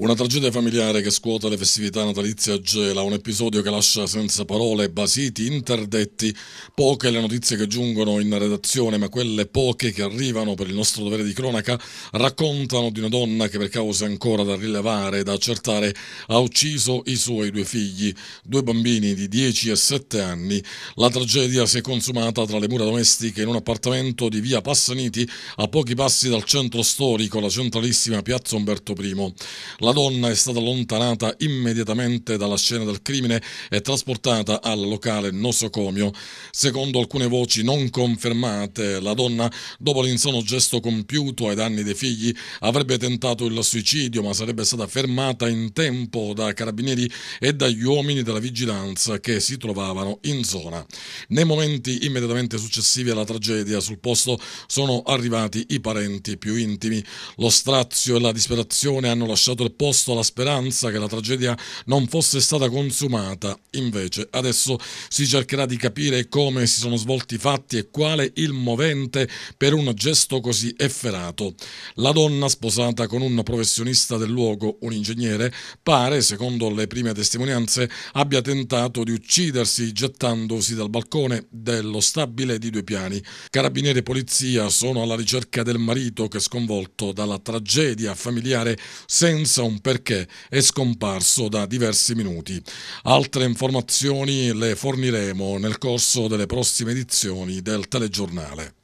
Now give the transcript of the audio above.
Una tragedia familiare che scuote le festività natalizie a Gela, un episodio che lascia senza parole basiti, interdetti, poche le notizie che giungono in redazione, ma quelle poche che arrivano per il nostro dovere di cronaca raccontano di una donna che per cause ancora da rilevare, e da accertare, ha ucciso i suoi due figli, due bambini di 10 e 7 anni. La tragedia si è consumata tra le mura domestiche in un appartamento di via Passaniti a pochi passi dal centro storico, la centralissima piazza Umberto I. La donna è stata allontanata immediatamente dalla scena del crimine e trasportata al locale nosocomio. Secondo alcune voci non confermate, la donna, dopo l'insono gesto compiuto ai danni dei figli, avrebbe tentato il suicidio, ma sarebbe stata fermata in tempo da carabinieri e dagli uomini della vigilanza che si trovavano in zona. Nei momenti immediatamente successivi alla tragedia sul posto sono arrivati i parenti più intimi. Lo strazio e la disperazione hanno lasciato il opposto alla speranza che la tragedia non fosse stata consumata. Invece, adesso si cercherà di capire come si sono svolti i fatti e quale il movente per un gesto così efferato. La donna, sposata con un professionista del luogo, un ingegnere, pare, secondo le prime testimonianze, abbia tentato di uccidersi gettandosi dal balcone dello stabile di due piani. Carabinieri e polizia sono alla ricerca del marito che, sconvolto dalla tragedia familiare, senza un un perché è scomparso da diversi minuti. Altre informazioni le forniremo nel corso delle prossime edizioni del telegiornale.